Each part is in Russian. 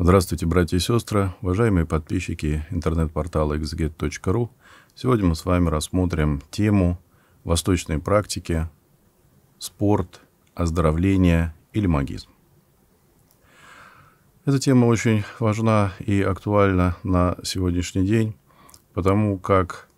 Здравствуйте, братья и сестры, уважаемые подписчики интернет-портала xget.ru. Сегодня мы с вами рассмотрим тему восточной практики, спорт, оздоровление или магизм». Эта тема очень важна и актуальна на сегодняшний день, потому как,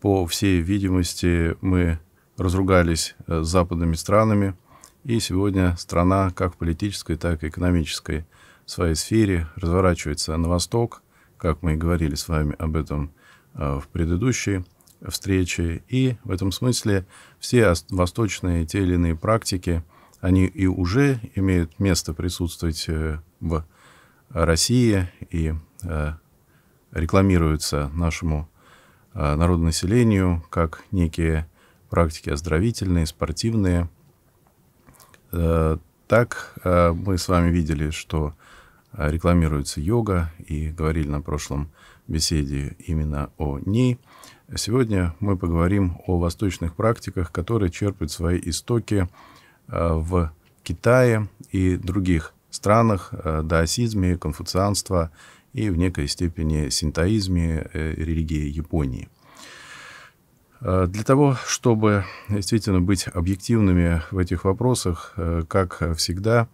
по всей видимости, мы разругались с западными странами, и сегодня страна как политической, так и экономической в своей сфере, разворачивается на восток, как мы и говорили с вами об этом а, в предыдущей встрече. И в этом смысле все восточные те или иные практики, они и уже имеют место присутствовать э, в России и э, рекламируются нашему а, народонаселению как некие практики оздоровительные, спортивные. Э, так мы с вами видели, что Э, рекламируется йога, и говорили на прошлом беседе именно о ней. Сегодня мы поговорим о восточных практиках, которые черпают свои истоки э, в Китае и других странах, э, даосизме, конфуцианства и в некой степени синтоизме религии Японии. Для того, чтобы действительно быть объективными в этих вопросах, как всегда,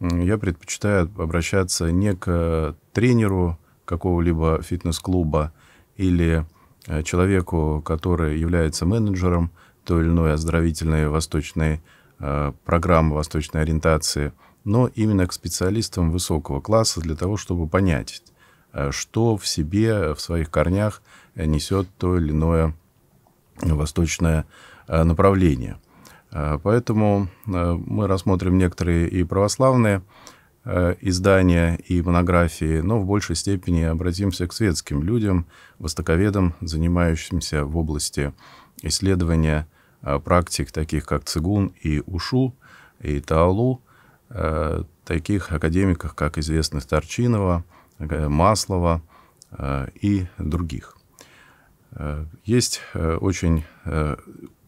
я предпочитаю обращаться не к э, тренеру какого-либо фитнес-клуба или э, человеку, который является менеджером той или иной оздоровительной восточной э, программы восточной ориентации, но именно к специалистам высокого класса для того, чтобы понять, что в себе, в своих корнях несет то или иное восточное направление – Э, поэтому э, мы рассмотрим некоторые и православные э, издания и монографии, но в большей степени обратимся к светским людям, востоковедам, занимающимся в области исследования практик, таких как Цигун и Ушу, и Таолу, таких академиках, как известных Торчинова, Маслова и других. Есть очень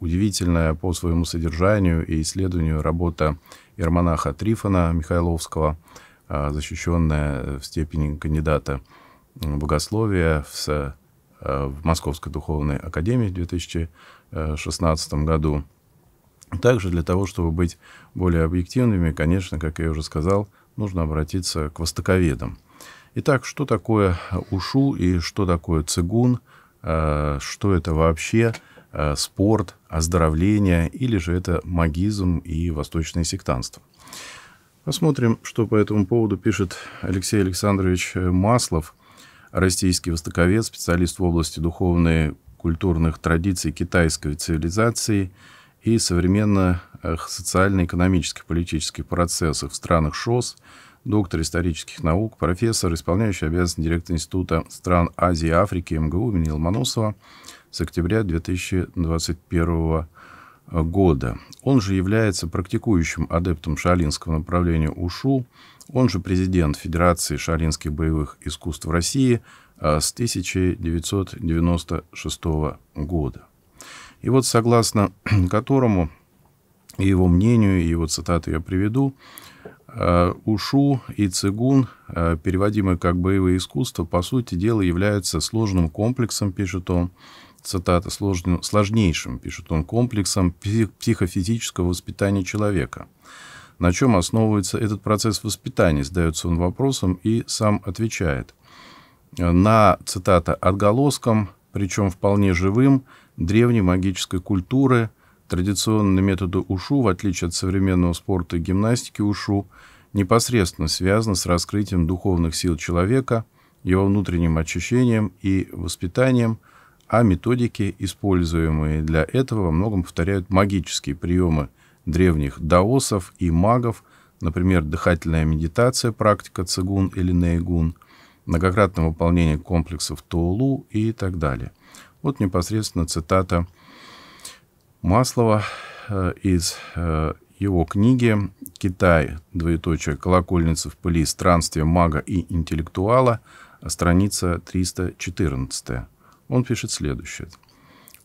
удивительная по своему содержанию и исследованию работа Ермонаха Трифона Михайловского, а, защищенная в степени кандидата богословия в, а, в Московской духовной академии в 2016 году. Также для того, чтобы быть более объективными, конечно, как я уже сказал, нужно обратиться к востоковедам. Итак, что такое ушу и что такое цигун, а, что это вообще – Э, спорт, оздоровление или же это магизм и восточное сектанство. Посмотрим, что по этому поводу пишет Алексей Александрович э, Маслов, российский востоковед, специалист в области духовной культурных традиций китайской цивилизации и современных э, социально-экономических политических процессов в странах ШОС, доктор исторических наук, профессор, исполняющий обязанности директора Института стран Азии и Африки МГУ имени Ломоносова, с октября 2021 года. Он же является практикующим адептом шаолинского направления УШУ, он же президент Федерации шаолинских боевых искусств России а, с 1996 года. И вот согласно которому, и его мнению, и его цитаты я приведу, а, Ушу и цигун, а, переводимые как боевые искусства, по сути дела являются сложным комплексом, пишет он, цитата, сложным, сложнейшим, пишет он, комплексом психофизического воспитания человека. На чем основывается этот процесс воспитания, задается он вопросом и сам отвечает. На, цитата, отголоском, причем вполне живым, древней магической культуры, традиционные методы УШУ, в отличие от современного спорта и гимнастики УШУ, непосредственно связаны с раскрытием духовных сил человека, его внутренним очищением и воспитанием – а методики, используемые для этого, во многом повторяют магические приемы древних даосов и магов, например, дыхательная медитация, практика цигун или нейгун, многократное выполнение комплексов Туолу и так далее. Вот непосредственно цитата Маслова э, из э, его книги «Китай. Двоеточие. Колокольница в пыли. Странствие мага и интеллектуала», страница 314 он пишет следующее.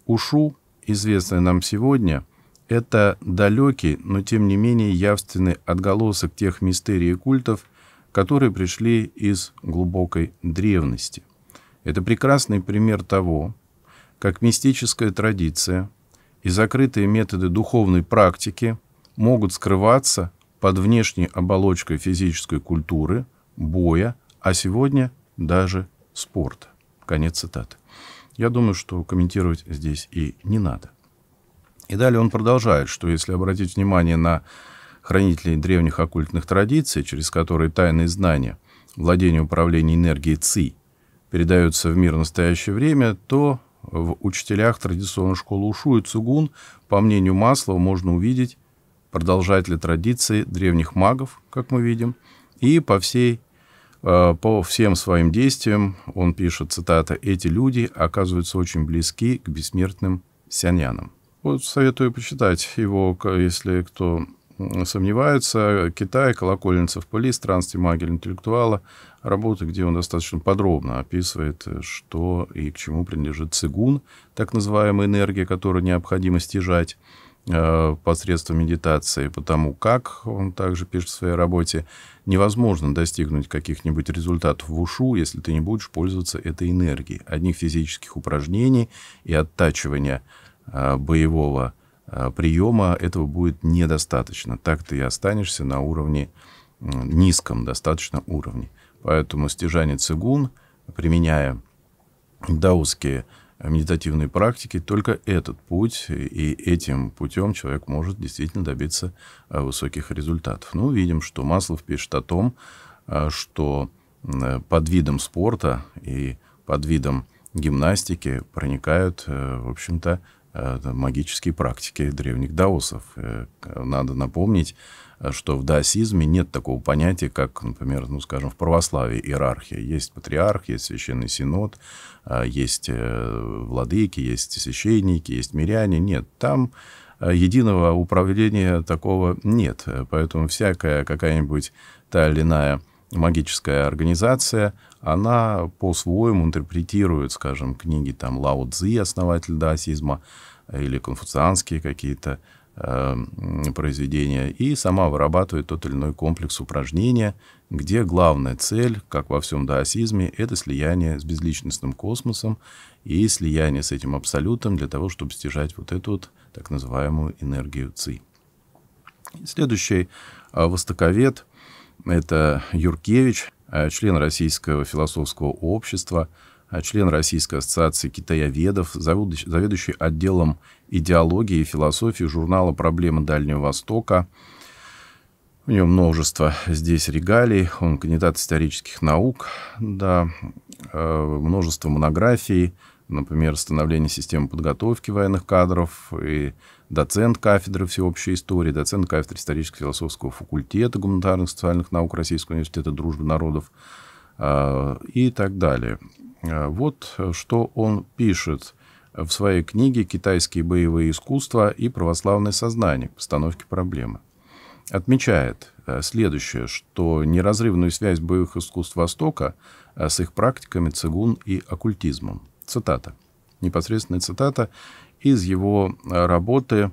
Ушу, известное нам сегодня, это далекий, но тем не менее явственный отголосок тех мистерий и культов, которые пришли из глубокой древности. Это прекрасный пример того, как мистическая традиция и закрытые методы духовной практики могут скрываться под внешней оболочкой физической культуры, боя, а сегодня даже спорта. Конец цитаты. Я думаю, что комментировать здесь и не надо. И далее он продолжает, что если обратить внимание на хранителей древних оккультных традиций, через которые тайные знания, владение управления энергией ЦИ передаются в мир в настоящее время, то в учителях традиционной школы Ушу и Цугун, по мнению Маслова, можно увидеть продолжатели традиции древних магов, как мы видим, и по всей Э, по всем своим действиям, он пишет, цитата, «эти люди оказываются очень близки к бессмертным сянянам». Вот советую почитать его, если кто сомневается. Китай, колокольница в пыли, странствие магии интеллектуала. работы, где он достаточно подробно описывает, э, что и к чему принадлежит цигун, так называемая энергия, которую необходимо стяжать. Э, посредством медитации, потому как, он также пишет в своей работе, невозможно достигнуть каких-нибудь результатов в ушу, если ты не будешь пользоваться этой энергией. Одних физических упражнений и оттачивания э, боевого э, приема этого будет недостаточно. Так ты и останешься на уровне низком достаточно уровне. Поэтому стяжание цигун, применяя даосские медитативной практики. Только этот путь и этим путем человек может действительно добиться э, высоких результатов. Ну, видим, что Маслов пишет о том, э, что э, под видом спорта и под видом гимнастики проникают, в общем-то, магические практики древних даосов. Надо напомнить, что в даосизме нет такого понятия, как, например, ну, скажем, в православии иерархия. Есть патриарх, есть священный синод, а, есть э, владыки, есть священники, есть миряне. Нет, там э, единого управления такого нет. Поэтому всякая какая-нибудь та или иная магическая организация, она по-своему интерпретирует, скажем, книги там Лао Цзи, основатель даосизма, или конфуцианские какие-то Эм, произведения и сама вырабатывает тот или иной комплекс упражнения, где главная цель, как во всем даосизме, это слияние с безличностным космосом и слияние с этим абсолютом для того, чтобы стяжать вот эту вот так называемую энергию ЦИ. Следующий а, востоковед — это Юркевич, а, член Российского философского общества — а член Российской ассоциации китаеведов, заведующий отделом идеологии и философии журнала «Проблемы Дальнего Востока». У него множество здесь регалий, он кандидат исторических наук, да, э, множество монографий, например, становление системы подготовки военных кадров и доцент кафедры всеобщей истории, доцент кафедры исторического философского факультета гуманитарных социальных наук Российского университета дружбы народов э, и так далее. Э, вот э, что он пишет в своей книге «Китайские боевые искусства и православное сознание к постановке проблемы». Отмечает э, следующее, что неразрывную связь боевых искусств Востока с их практиками цигун и оккультизмом. Цитата. Непосредственная цитата из его работы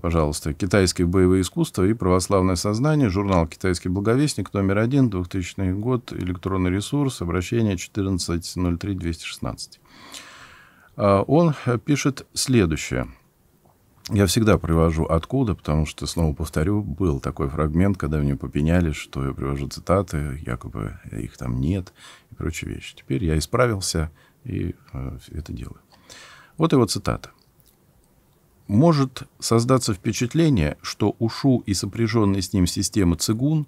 пожалуйста, «Китайское боевое искусство и православное сознание», журнал «Китайский благовестник», номер один, 2000 год, электронный ресурс, обращение 14.03.216. А, он пишет следующее. Я всегда привожу откуда, потому что, снова повторю, был такой фрагмент, когда мне попеняли, что я привожу цитаты, якобы их там нет и прочие вещи. Теперь я исправился и э, это делаю. Вот его цитата может создаться впечатление, что ушу и сопряженные с ним системы цигун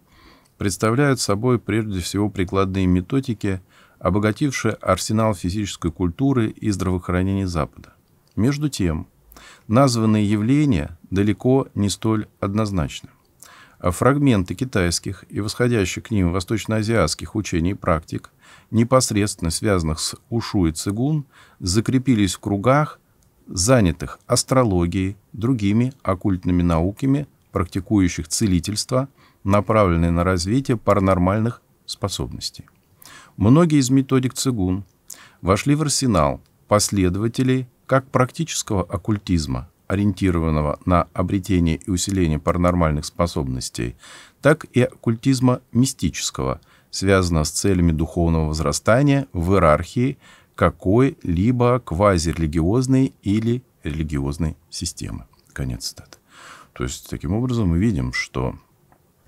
представляют собой прежде всего прикладные методики, обогатившие арсенал физической культуры и здравоохранения Запада. Между тем, названные явления далеко не столь однозначны. А фрагменты китайских и восходящих к ним восточноазиатских учений и практик, непосредственно связанных с ушу и цигун, закрепились в кругах – занятых астрологией, другими оккультными науками, практикующих целительство, направленные на развитие паранормальных способностей. Многие из методик цигун вошли в арсенал последователей как практического оккультизма, ориентированного на обретение и усиление паранормальных способностей, так и оккультизма мистического, связанного с целями духовного возрастания в иерархии, какой-либо квазирелигиозной или религиозной системы. Конец цитаты. То есть, таким образом, мы видим, что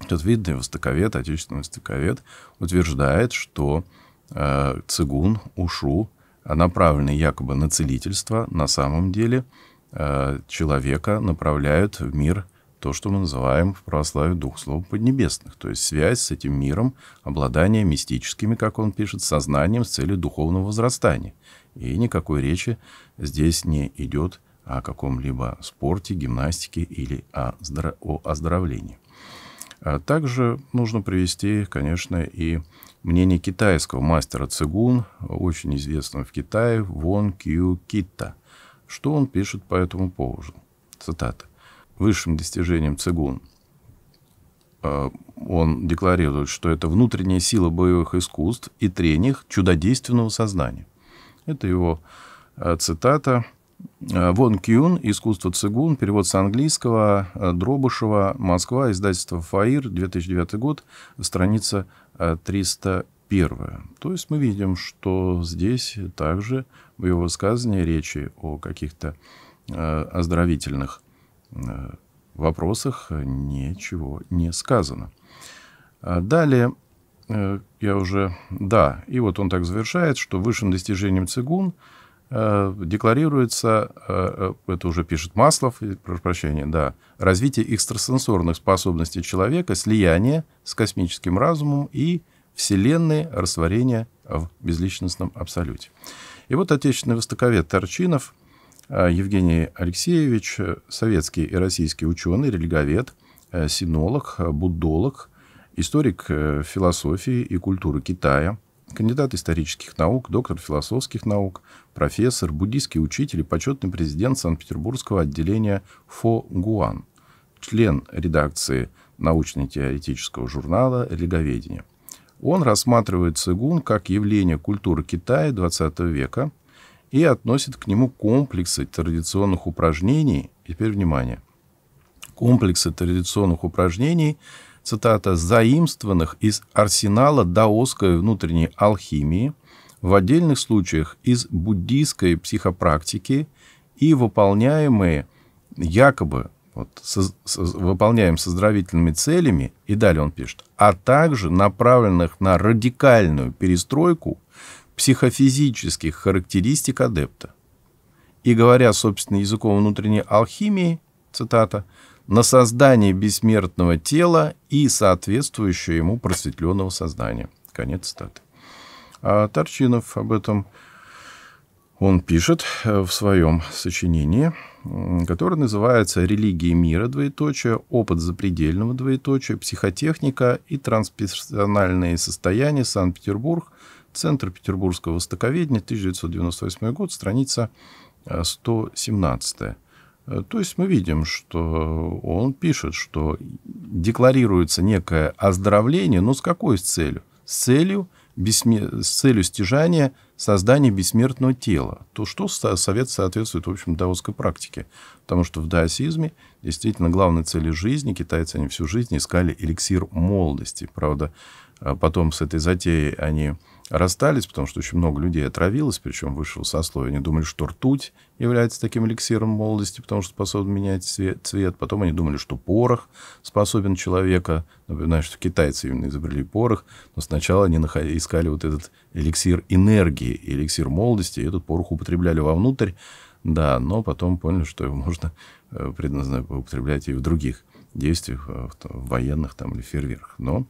этот видный э, востоковед, отечественный востоковед, утверждает, что э, цигун, ушу, направленный якобы на целительство, на самом деле э, человека направляют в мир – то, что мы называем в православии дух словом поднебесных, то есть связь с этим миром, обладание мистическими, как он пишет, сознанием с целью духовного возрастания. И никакой речи здесь не идет о каком-либо спорте, гимнастике или о, о оздоровлении. А также нужно привести, конечно, и мнение китайского мастера цигун, очень известного в Китае, Вон Кью Кита, Что он пишет по этому поводу? Цитата высшим достижением цигун. Э, он декларирует, что это внутренняя сила боевых искусств и тренинг чудодейственного сознания. Это его э, цитата. Э, Вон Кюн, «Искусство цигун», перевод с английского, Дробышева, Москва, издательство «Фаир», 2009 год, страница 301. То есть мы видим, что здесь также в его высказывании речи о каких-то оздоровительных Э, вопросах ничего не сказано. А далее э, я уже... Да, и вот он так завершает, что высшим достижением цигун э, декларируется, это уже пишет Маслов, прошу прощения, да, развитие экстрасенсорных способностей человека, слияние с космическим разумом и Вселенной растворение в безличностном абсолюте. И вот отечественный востоковед Торчинов – Э, Евгений Алексеевич, э, советский и российский ученый, религовед, э, синолог, буддолог, историк философии и культуры Китая, кандидат исторических наук, доктор философских наук, профессор, буддийский учитель и почетный президент Санкт-Петербургского отделения ФО «Гуан», член редакции научно-теоретического журнала «Религоведение». Он рассматривает цигун как явление культуры Китая XX века – и относит к нему комплексы традиционных упражнений. теперь внимание. Комплексы традиционных упражнений, цитата, заимствованных из арсенала даосской внутренней алхимии, в отдельных случаях из буддийской психопрактики и выполняемые якобы вот, со, со, выполняем со здравительными целями, и далее он пишет, а также направленных на радикальную перестройку психофизических характеристик адепта. И говоря, собственно, языком внутренней алхимии, цитата, на создание бессмертного тела и соответствующего ему просветленного сознания. Конец цитаты. А Тарчинов об этом он пишет э, в своем сочинении, которое называется «Религия мира, двоеточие, опыт запредельного двоеточия, психотехника и трансперсональные состояния Санкт-Петербург Центр петербургского востоковедения, 1998 год, страница 117. Э, э, то есть мы видим, что он пишет, что декларируется некое оздоровление, но с какой с целью? С целью, бессмер... с целью стяжания создания бессмертного тела. То, что совет соответствует, в общем, даосской практике. Потому что в даосизме действительно главной целью жизни, китайцы они всю жизнь искали эликсир молодости. Правда, э, потом с этой затеей они расстались, потому что очень много людей отравилось, причем высшего сословия. Они думали, что ртуть является таким эликсиром молодости, потому что способен менять цвет. цвет. Потом они думали, что порох способен человека. Напоминаю, что китайцы именно изобрели порох, но сначала они искали вот этот эликсир энергии, эликсир молодости, и этот порох употребляли вовнутрь, да, но потом поняли, что его можно э, предназначить употреблять и в других действиях, э, в военных там или фейерверках. Но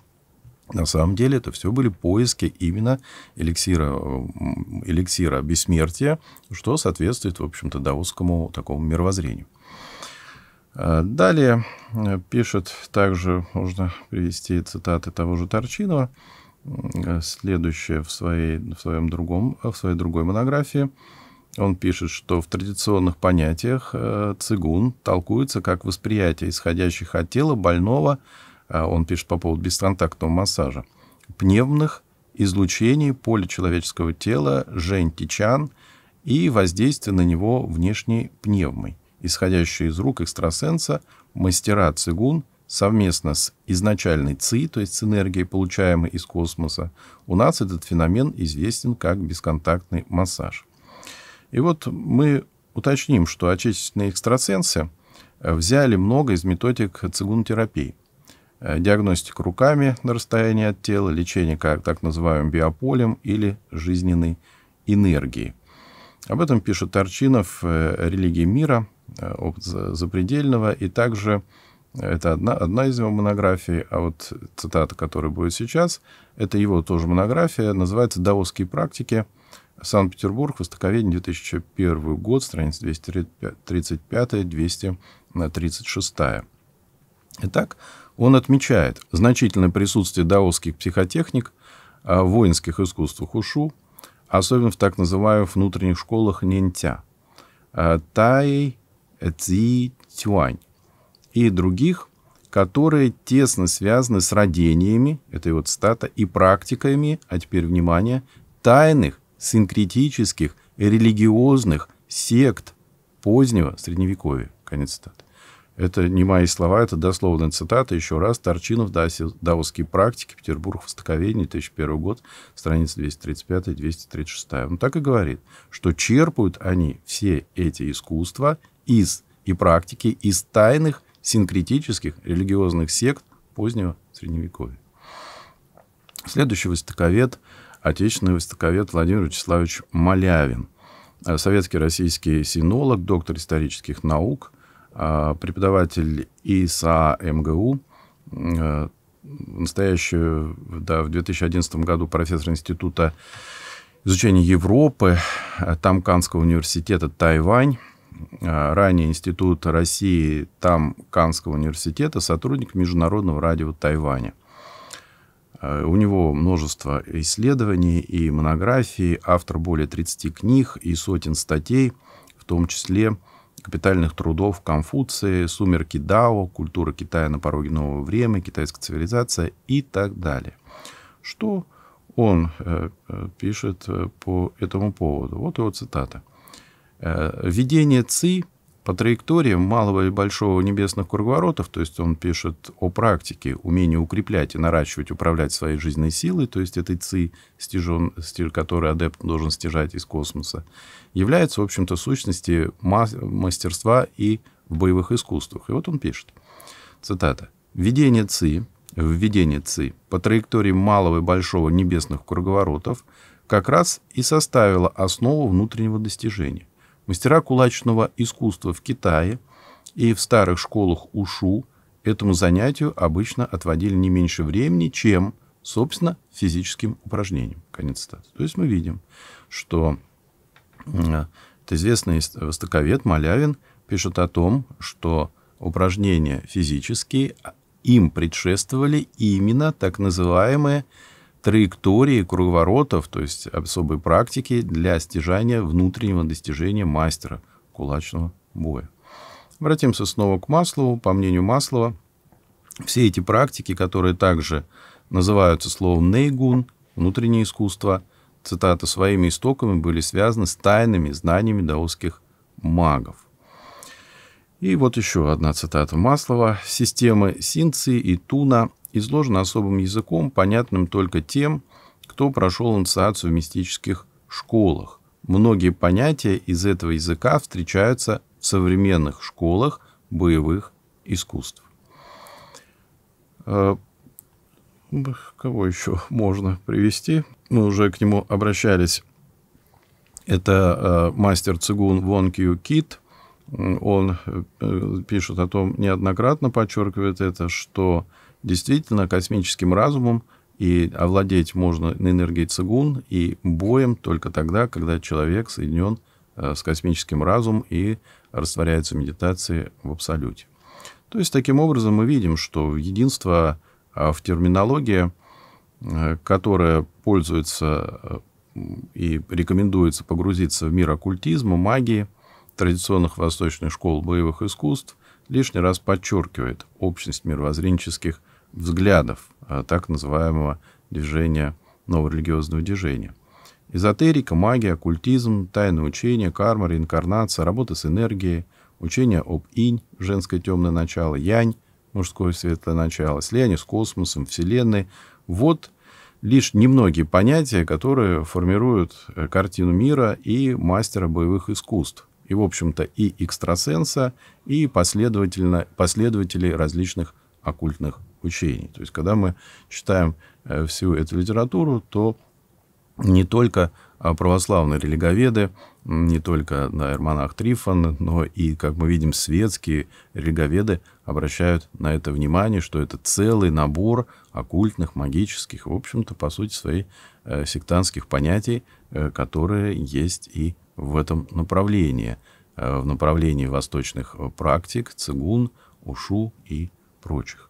на самом деле это все были поиски именно эликсира, эликсира бессмертия, что соответствует, в общем-то, даосскому такому мировоззрению. Э, далее э, пишет также, можно привести цитаты того же Торчинова, э, следующее в, своей, в, своем другом, в своей другой монографии. Он пишет, что в традиционных понятиях цигун толкуется как восприятие исходящих от тела больного, а он пишет по поводу бесконтактного массажа, пневмных излучений поля человеческого тела Жень Тичан и воздействие на него внешней пневмой, исходящей из рук экстрасенса, мастера цигун совместно с изначальной ЦИ, то есть с энергией, получаемой из космоса, у нас этот феномен известен как бесконтактный массаж. И вот мы уточним, что отечественные экстрасенсы взяли много из методик цигун-терапии. Э, диагностика руками на расстоянии от тела, лечение как так называемым биополем или жизненной энергией. Об этом пишет Арчинов э, "Религии мира», э, «Опыт запредельного» и также это одна, одна из его монографий, а вот цитата, которая будет сейчас, это его тоже монография, называется «Даосские практики. Санкт-Петербург. Востоковедение. 2001 год. Страница 235-236». Итак, он отмечает значительное присутствие даосских психотехник в а, воинских искусствах ушу, особенно в так называемых внутренних школах нентя, а, тай, ци, тюань и других, которые тесно связаны с родениями, этой вот стата, и практиками, а теперь внимание, тайных, синкретических, религиозных сект позднего Средневековья. Конец цитаты. Это не мои слова, это дословная цитата. Еще раз, Торчинов, Даосские практики, Петербург, Востоковедение, 2001 год, страница 235-236. Он так и говорит, что черпают они все эти искусства из и практики из тайных синкретических религиозных сект позднего Средневековья. Следующий востоковед, отечественный востоковед Владимир Вячеславович Малявин, э, советский российский синолог, доктор исторических наук – а, преподаватель ИСА МГУ, настоящий э, настоящую, да, в 2011 году профессор Института изучения Европы, э, Тамканского университета Тайвань, э, ранее Институт России Тамканского университета, сотрудник Международного радио Тайваня. У него множество исследований и монографий, автор более 30 книг и сотен статей, в том числе капитальных трудов Конфуции, Сумерки Дао, Культура Китая на пороге нового времени, Китайская цивилизация и так далее. Что он э, э, пишет э, по этому поводу? Вот его цитата. Введение Ци по траектории малого и большого небесных круговоротов, то есть он пишет о практике, умении укреплять и наращивать, управлять своей жизненной силой, то есть этой ци, стижен, стиж, который адепт должен стяжать из космоса, является, в общем-то, сущности мастерства и в боевых искусствах. И вот он пишет, цитата, «Введение ци, введение ци по траектории малого и большого небесных круговоротов как раз и составило основу внутреннего достижения Мастера кулачного искусства в Китае и в старых школах Ушу этому занятию обычно отводили не меньше времени, чем, собственно, физическим упражнениям. Конец цитаты. То есть мы видим, что это известный востоковед Малявин пишет о том, что упражнения физические, а, им предшествовали именно так называемые траектории круговоротов, то есть особой практики для стяжания внутреннего достижения мастера кулачного боя. Обратимся снова к Маслову. По мнению Маслова, все эти практики, которые также называются словом «нейгун», «внутреннее искусство», цитата, «своими истоками были связаны с тайными знаниями даосских магов». И вот еще одна цитата Маслова. «Системы Синци и Туна изложен особым языком, понятным только тем, кто прошел инициацию в мистических школах. Многие понятия из этого языка встречаются в современных школах боевых искусств. Э, кого еще можно привести? Мы уже к нему обращались. Это э, мастер цигун Вон Кью Кит. Он э, пишет о том, неоднократно подчеркивает это, что действительно космическим разумом и овладеть можно энергией цигун и боем только тогда, когда человек соединен э, с космическим разумом и растворяется в медитации в абсолюте. То есть, таким образом, мы видим, что единство а, в терминологии, э, которая пользуется э, и рекомендуется погрузиться в мир оккультизма, магии, традиционных восточных школ боевых искусств, лишний раз подчеркивает общность мировоззренческих взглядов а, так называемого движения, нового религиозного движения. Эзотерика, магия, оккультизм, тайные учения карма, реинкарнация, работа с энергией, учение об инь, женское темное начало, янь, мужское светлое начало, слияние с космосом, вселенной. Вот лишь немногие понятия, которые формируют э, картину мира и мастера боевых искусств. И, в общем-то, и экстрасенса, и последовательно, последователей различных оккультных учений. То есть, когда мы читаем э, всю эту литературу, то не только а, православные религоведы, не только на Ирманах Трифон, но и, как мы видим, светские религоведы обращают на это внимание, что это целый набор оккультных, магических, в общем-то, по сути своей, э, сектантских понятий, э, которые есть и в этом направлении, в направлении восточных практик, цигун, ушу и прочих.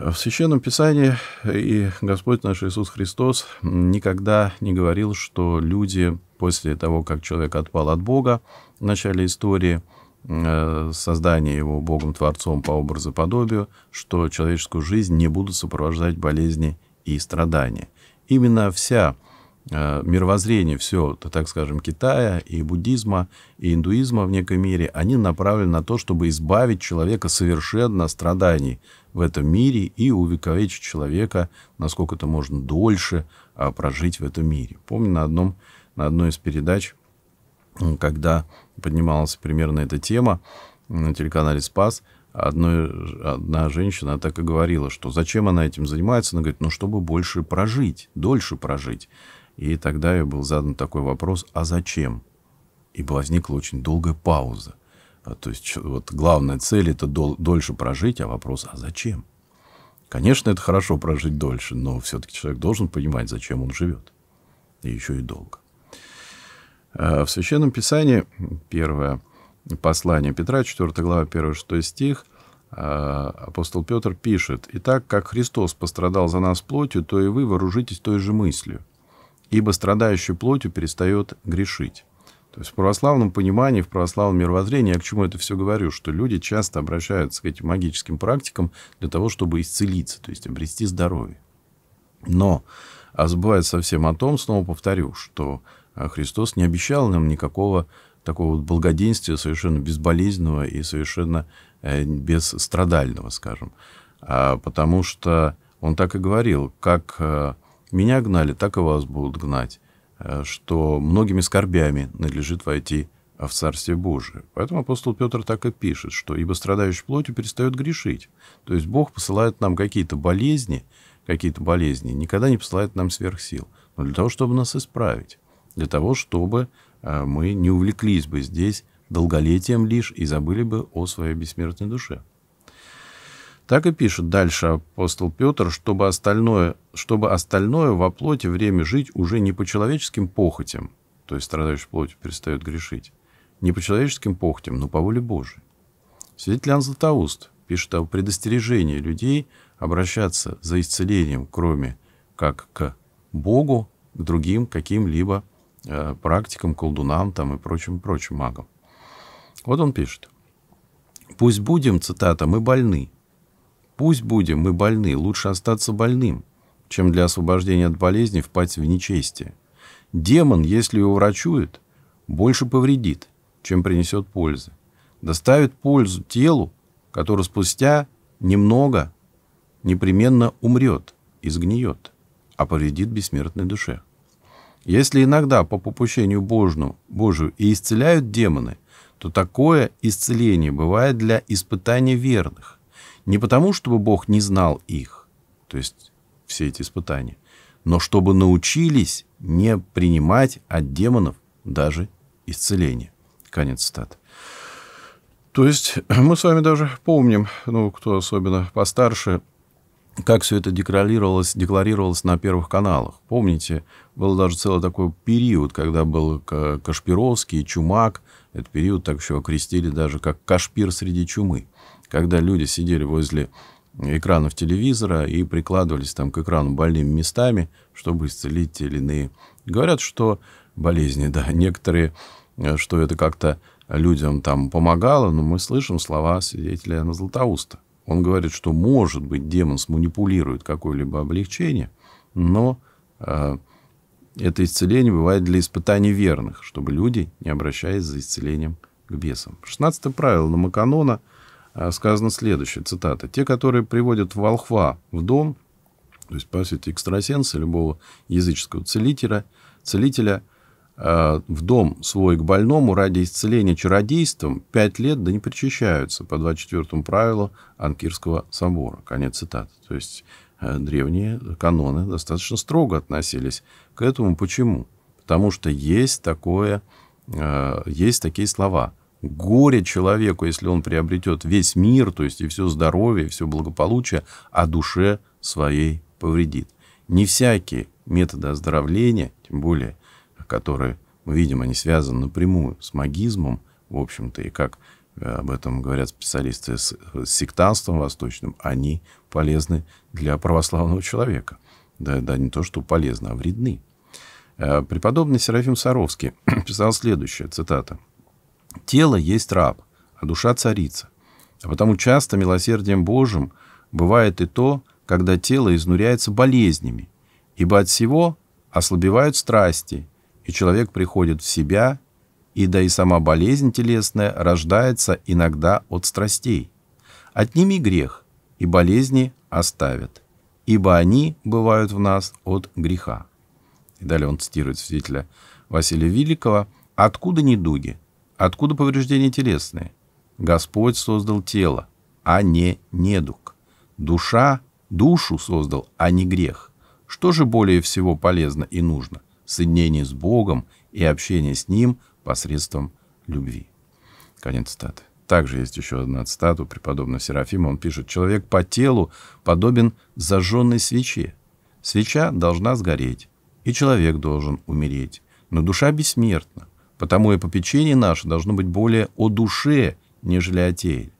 В Священном Писании и Господь наш Иисус Христос никогда не говорил, что люди после того, как человек отпал от Бога в начале истории, э, создание его Богом-творцом по образу и подобию, что человеческую жизнь не будут сопровождать болезни и страдания. Именно вся э, мировоззрение, все, так скажем, Китая и буддизма, и индуизма в некой мере, они направлены на то, чтобы избавить человека совершенно от страданий, в этом мире и увековечить человека, насколько это можно дольше а, прожить в этом мире. Помню на, одном, на одной из передач, когда поднималась примерно эта тема на телеканале «Спас», одной, одна женщина так и говорила, что зачем она этим занимается? Она говорит, ну, чтобы больше прожить, дольше прожить. И тогда ей был задан такой вопрос, а зачем? И возникла очень долгая пауза. А, то есть вот главная цель это дол- дольше прожить, а вопрос, а зачем? Конечно, это хорошо прожить дольше, но все-таки человек должен понимать, зачем он живет. И еще и долго. А, в Священном Писании, первое послание Петра, 4 глава, 1-6 стих, а, апостол Петр пишет, и так как Христос пострадал за нас плотью, то и вы вооружитесь той же мыслью, ибо страдающий плотью перестает грешить». То есть в православном понимании, в православном мировоззрении, я к чему это все говорю, что люди часто обращаются к этим магическим практикам для того, чтобы исцелиться, то есть обрести здоровье. Но а забывает совсем о том, снова повторю, что а, Христос не обещал нам никакого такого вот благоденствия совершенно безболезненного и совершенно э, бесстрадального, скажем. А, потому что он так и говорил, как э, меня гнали, так и вас будут гнать. Э, что многими скорбями надлежит войти в Царствие Божие. Поэтому апостол Петр так и пишет, что «ибо страдающий плотью перестает грешить». То есть Бог посылает нам какие-то болезни, какие-то болезни, никогда не посылает нам сверхсил, но для того, чтобы нас исправить, для того, чтобы э, мы не увлеклись бы здесь долголетием лишь и забыли бы о своей бессмертной душе. Так и пишет дальше апостол Петр, чтобы остальное, чтобы остальное во плоти время жить уже не по человеческим похотям, то есть страдающий плотью перестает грешить, не по человеческим похотям, но по воле Божией. Свидетель Иоанн Златоуст пишет о предостережении людей обращаться за исцелением, кроме как к Богу, к другим каким-либо э, практикам, колдунам там, и прочим-прочим магам. Вот он пишет. «Пусть будем, цитата, мы больны, Пусть будем мы больны, лучше остаться больным, чем для освобождения от болезни впасть в нечестие. Демон, если его врачует, больше повредит, чем принесет пользы. Доставит пользу телу, которое спустя немного непременно умрет и сгниет, а повредит бессмертной душе. Если иногда по попущению Божию, Божию и исцеляют демоны, то такое исцеление бывает для испытания верных – не потому, чтобы Бог не знал их, то есть все эти испытания, но чтобы научились не принимать от демонов даже исцеление. Конец цитаты. То есть мы с вами даже помним, ну, кто особенно постарше, как все это декларировалось, декларировалось на первых каналах. Помните, был даже целый такой период, когда был Кашпировский, Чумак. Этот период так еще окрестили даже как Кашпир среди чумы когда люди сидели возле экранов телевизора и прикладывались там к экрану больными местами, чтобы исцелить те или иные. Говорят, что болезни, да, некоторые, э, что это как-то людям там помогало, но мы слышим слова свидетеля Иоанна Златоуста. Он говорит, что, может быть, демон сманипулирует какое-либо облегчение, но э, это исцеление бывает для испытаний верных, чтобы люди не обращались за исцелением к бесам. 16 правило Намаканона – а, сказано следующее, цитата. «Те, которые приводят волхва в дом, то есть, по сути, экстрасенса, любого языческого целителя, целителя а, в дом свой к больному ради исцеления чародейством пять лет да не причащаются по 24 правилу Анкирского собора». Конец цитаты. То есть, э, древние каноны достаточно строго относились к этому. Почему? Потому что есть такое, э, есть такие слова – Горе человеку, если он приобретет весь мир, то есть и все здоровье, и все благополучие, а душе своей повредит. Не всякие методы оздоровления, тем более, которые видимо, не связаны напрямую с магизмом, в общем-то, и как э, об этом говорят специалисты с, с сектантством восточным, они полезны для православного человека. Да, да не то, что полезны, а вредны. Э, преподобный Серафим Саровский писал следующее, цитата. Тело есть раб, а душа царица. А потому часто милосердием Божьим бывает и то, когда тело изнуряется болезнями, ибо от всего ослабевают страсти, и человек приходит в себя, и да и сама болезнь телесная рождается иногда от страстей. Отними грех, и болезни оставят, ибо они бывают в нас от греха. И далее он цитирует свидетеля Василия Великого «Откуда недуги? Откуда повреждения телесные? Господь создал тело, а не недуг. Душа душу создал, а не грех. Что же более всего полезно и нужно? Соединение с Богом и общение с Ним посредством любви. Конец цитаты. Также есть еще одна цитата у преподобного Серафима. Он пишет, «Человек по телу подобен зажженной свече. Свеча должна сгореть, и человек должен умереть. Но душа бессмертна. Потому и попечение наше должно быть более о душе, нежели о теле.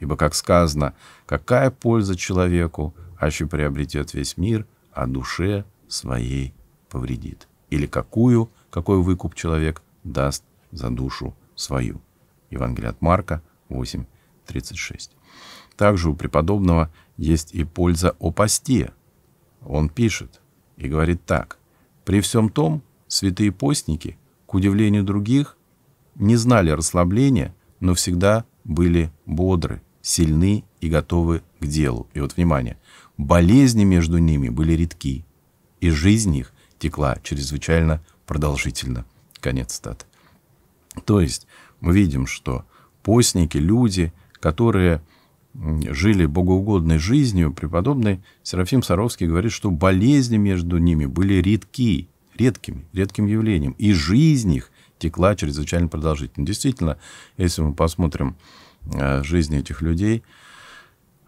Ибо, как сказано, какая польза человеку, аще приобретет весь мир, а душе своей повредит. Или какую, какой выкуп человек даст за душу свою. Евангелие от Марка 8.36. Также у преподобного есть и польза о посте. Он пишет и говорит так. «При всем том, святые постники – к удивлению других, не знали расслабления, но всегда были бодры, сильны и готовы к делу. И вот, внимание, болезни между ними были редки, и жизнь их текла чрезвычайно продолжительно. Конец стат. То есть мы видим, что постники, люди, которые жили богоугодной жизнью, преподобный Серафим Саровский говорит, что болезни между ними были редки, редким, редким явлением. И жизнь их текла чрезвычайно продолжительно. Действительно, если мы посмотрим э, жизни этих людей,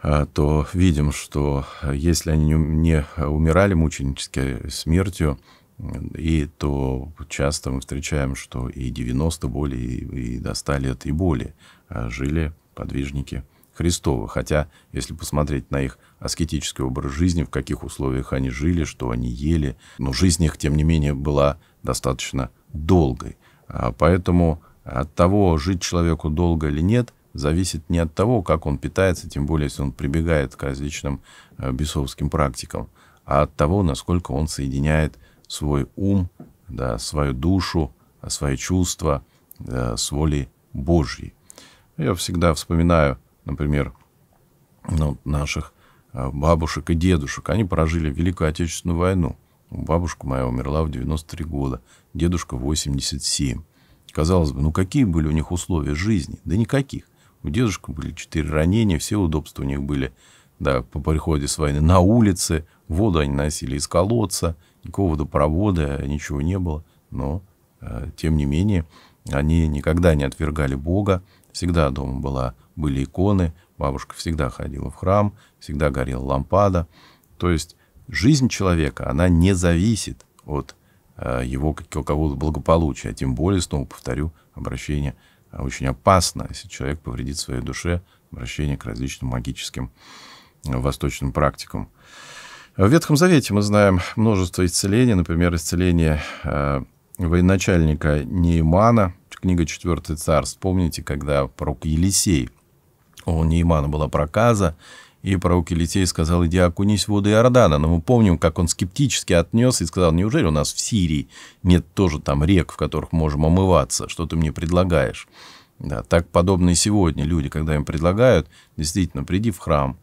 э, то видим, что э, если они не умирали мученической смертью, и то часто мы встречаем, что и 90 более и, до 100 лет и более жили подвижники Христова, хотя, если посмотреть на их аскетический образ жизни, в каких условиях они жили, что они ели, но жизнь их, тем не менее, была достаточно долгой. А поэтому от того, жить человеку долго или нет, зависит не от того, как он питается, тем более, если он прибегает к различным э, бесовским практикам, а от того, насколько он соединяет свой ум, да, свою душу, свои чувства да, э, с волей Божьей. Я всегда вспоминаю например, ну, наших а, бабушек и дедушек. Они прожили Великую Отечественную войну. Бабушка моя умерла в 93 года, дедушка в 87. Казалось бы, ну какие были у них условия жизни? Да никаких. У дедушки были четыре ранения, все удобства у них были да, по приходе с войны на улице, воду они носили из колодца, никакого водопровода, э, ничего не было. Но, э, тем не менее, они никогда не отвергали Бога, Всегда дома была, были иконы, бабушка всегда ходила в храм, всегда горела лампада. То есть жизнь человека, она не зависит от э, его какого-то благополучия. Тем более, снова повторю, обращение э, очень опасно, если человек повредит своей душе, обращение к различным магическим э, восточным практикам. В Ветхом Завете мы знаем множество исцелений, например, исцеление э, военачальника Неймана – книга «Четвертый царств». Помните, когда пророк Елисей, у Неймана была проказа, и пророк Елисей сказал, иди окунись в воды Иордана. Но мы помним, как он скептически отнес и сказал, неужели у нас в Сирии нет тоже там рек, в которых можем омываться, что ты мне предлагаешь? Да, так подобные сегодня люди, когда им предлагают, действительно, приди в храм,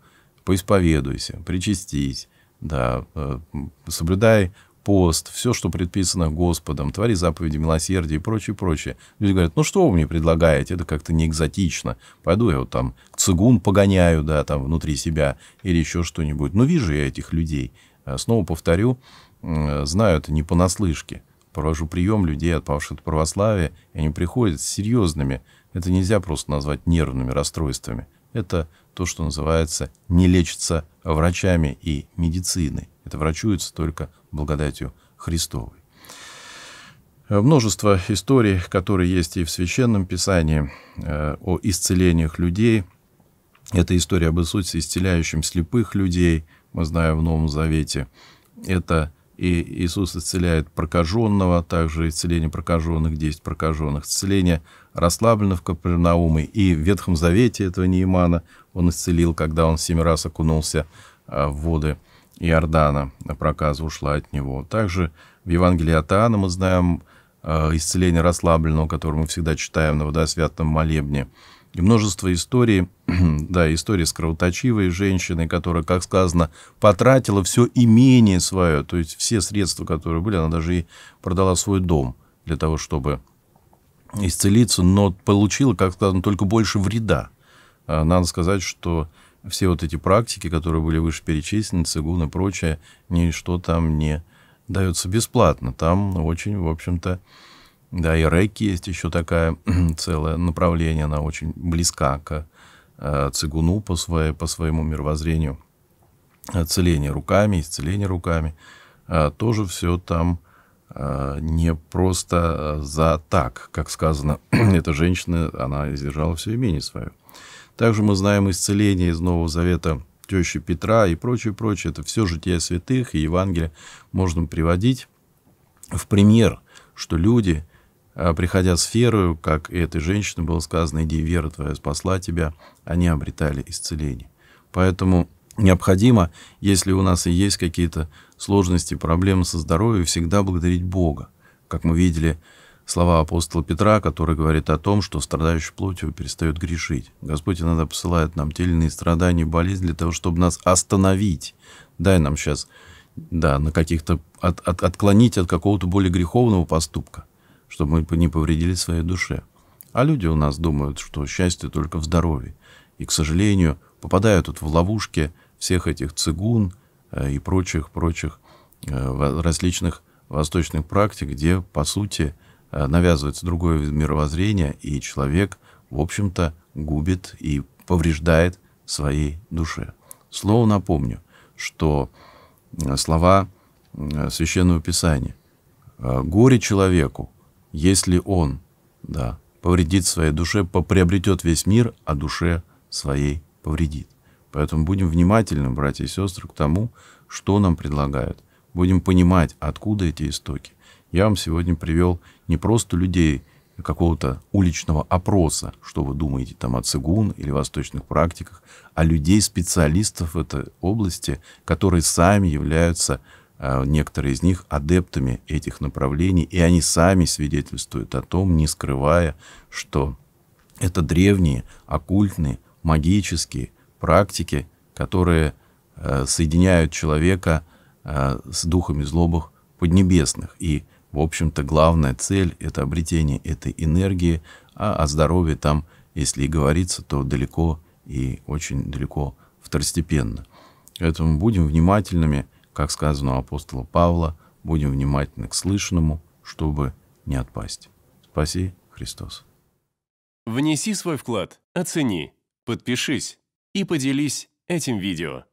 поисповедуйся, причастись, да, э, соблюдай пост, все, что предписано Господом, твори заповеди милосердия и прочее, прочее. Люди говорят, ну что вы мне предлагаете, это как-то не экзотично. Пойду я вот там к цигун погоняю, да, там внутри себя или еще что-нибудь. Но ну, вижу я этих людей. А снова повторю, знаю это не понаслышке. Провожу прием людей, отпавших от православия, и они приходят с серьезными, это нельзя просто назвать нервными расстройствами это то, что называется «не лечится врачами и медициной». Это врачуется только благодатью Христовой. Э, множество историй, которые есть и в Священном Писании, э, о исцелениях людей. Это история об Иисусе, исцеляющем слепых людей, мы знаем в Новом Завете. Это и Иисус исцеляет прокаженного, а также исцеление прокаженных, 10 прокаженных, исцеление расслабленных в Капернауме. И в Ветхом Завете этого Неймана он исцелил, когда он семь раз окунулся а, в воды Иордана, проказа ушла от него. Также в Евангелии от Иоанна мы знаем а, исцеление расслабленного, которое мы всегда читаем на водосвятном молебне – и множество историй, да, истории с кровоточивой женщиной, которая, как сказано, потратила все имение свое, то есть все средства, которые были, она даже и продала свой дом для того, чтобы исцелиться, но получила, как сказано, только больше вреда. А, надо сказать, что все вот эти практики, которые были выше перечислены, цигун и прочее, ничто там не дается бесплатно. Там очень, в общем-то, да, и рэки есть еще такая целое направление, она очень близка к э, цигуну по, своей, по своему мировоззрению. Э, целение руками, исцеление руками. Э, тоже все там э, не просто за так, как сказано. Эта женщина, она издержала все имение свое. Также мы знаем исцеление из Нового Завета тещи Петра и прочее, прочее. Это все житие святых и Евангелие можно приводить в пример, что люди – Э, приходя с верою, как и этой женщине было сказано, иди, вера твоя спасла тебя, они обретали исцеление. Поэтому необходимо, если у нас и есть какие-то сложности, проблемы со здоровьем, всегда благодарить Бога. Как мы видели слова апостола Петра, который говорит о том, что страдающий плотью перестает грешить. Господь иногда посылает нам те страдания и болезни для того, чтобы нас остановить. Дай нам сейчас да, на каких-то от, от, отклонить от какого-то более греховного поступка – чтобы мы не повредили своей душе. А люди у нас думают, что счастье только в здоровье. И, к сожалению, попадают тут в ловушки всех этих цигун э, и прочих-прочих э, различных восточных практик, где, по сути, э, навязывается другое мировоззрение, и человек, в общем-то, губит и повреждает своей душе. Слово напомню, что слова Священного Писания «Горе человеку, если он, да, повредит своей душе, приобретет весь мир, а душе своей повредит. Поэтому будем внимательны, братья и сестры, к тому, что нам предлагают. Будем понимать, откуда эти истоки. Я вам сегодня привел не просто людей какого-то уличного опроса, что вы думаете там о цигун или восточных практиках, а людей-специалистов в этой области, которые сами являются Э, некоторые из них адептами этих направлений, и они сами свидетельствуют о том, не скрывая, что это древние, оккультные, магические практики, которые э, соединяют человека э, с духами злобых поднебесных. И, в общем-то, главная цель — это обретение этой энергии, а о здоровье там, если и говорится, то далеко и очень далеко второстепенно. Поэтому будем внимательными — как сказано у апостола Павла, будем внимательны к слышанному, чтобы не отпасть. Спаси, Христос. Внеси свой вклад, оцени, подпишись и поделись этим видео.